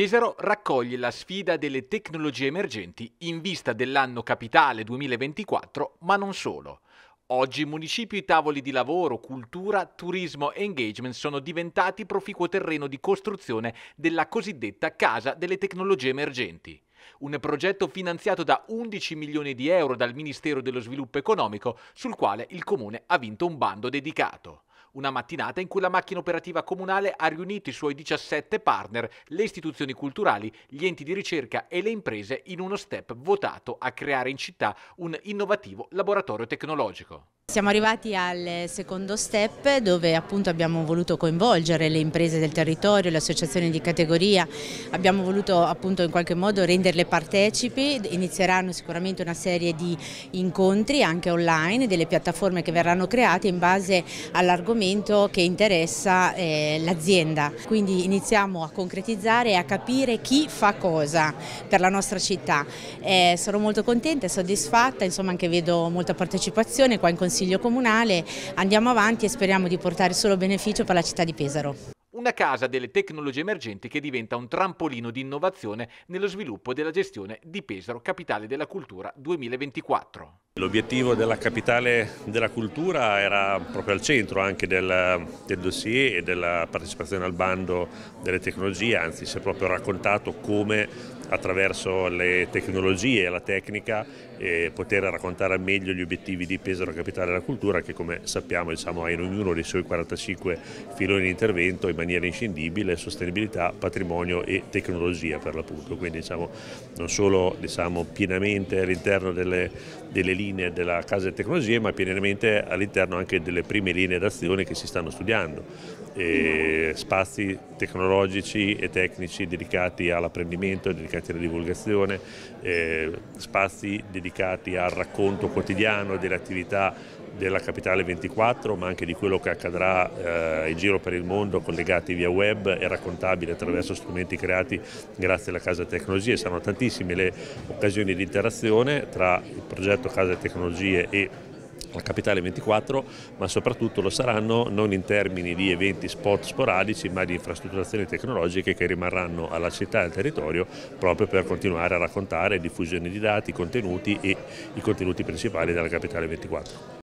Pesaro raccoglie la sfida delle tecnologie emergenti in vista dell'anno capitale 2024, ma non solo. Oggi in municipio i tavoli di lavoro, cultura, turismo e engagement sono diventati proficuo terreno di costruzione della cosiddetta Casa delle Tecnologie Emergenti. Un progetto finanziato da 11 milioni di euro dal Ministero dello Sviluppo Economico, sul quale il Comune ha vinto un bando dedicato. Una mattinata in cui la macchina operativa comunale ha riunito i suoi 17 partner, le istituzioni culturali, gli enti di ricerca e le imprese in uno step votato a creare in città un innovativo laboratorio tecnologico. Siamo arrivati al secondo step dove appunto abbiamo voluto coinvolgere le imprese del territorio, le associazioni di categoria, abbiamo voluto appunto in qualche modo renderle partecipi, inizieranno sicuramente una serie di incontri anche online, delle piattaforme che verranno create in base all'argomento argomento che interessa eh, l'azienda, quindi iniziamo a concretizzare e a capire chi fa cosa per la nostra città. Eh, sono molto contenta e soddisfatta, insomma anche vedo molta partecipazione qua in Consiglio Comunale, andiamo avanti e speriamo di portare solo beneficio per la città di Pesaro. Una casa delle tecnologie emergenti che diventa un trampolino di innovazione nello sviluppo della gestione di Pesaro, capitale della cultura 2024. L'obiettivo della capitale della cultura era proprio al centro anche del, del, dossier e della partecipazione al bando delle tecnologie, anzi si è proprio raccontato come attraverso le tecnologie e la tecnica eh, poter raccontare meglio gli obiettivi di Pesaro Capitale della Cultura che come sappiamo diciamo, ha in ognuno dei suoi 45 filoni di intervento in maniera inscindibile sostenibilità, patrimonio e tecnologia per l'appunto, quindi diciamo, non solo diciamo, pienamente all'interno delle, delle linee linee della Casa delle Tecnologie ma pienamente all'interno anche delle prime linee d'azione che si stanno studiando, e spazi tecnologici e tecnici dedicati all'apprendimento, dedicati alla divulgazione, spazi dedicati al racconto quotidiano delle attività della Capitale 24 ma anche di quello che accadrà eh, in giro per il mondo collegati via web e raccontabile attraverso strumenti creati grazie alla Casa Tecnologie. Saranno tantissime le occasioni di interazione tra il progetto Casa Tecnologie e la Capitale 24, ma soprattutto lo saranno non in termini di eventi spot sporadici, ma di infrastrutturazioni tecnologiche che rimarranno alla città e al territorio proprio per continuare a raccontare diffusione di dati, contenuti e i contenuti principali della Capitale 24.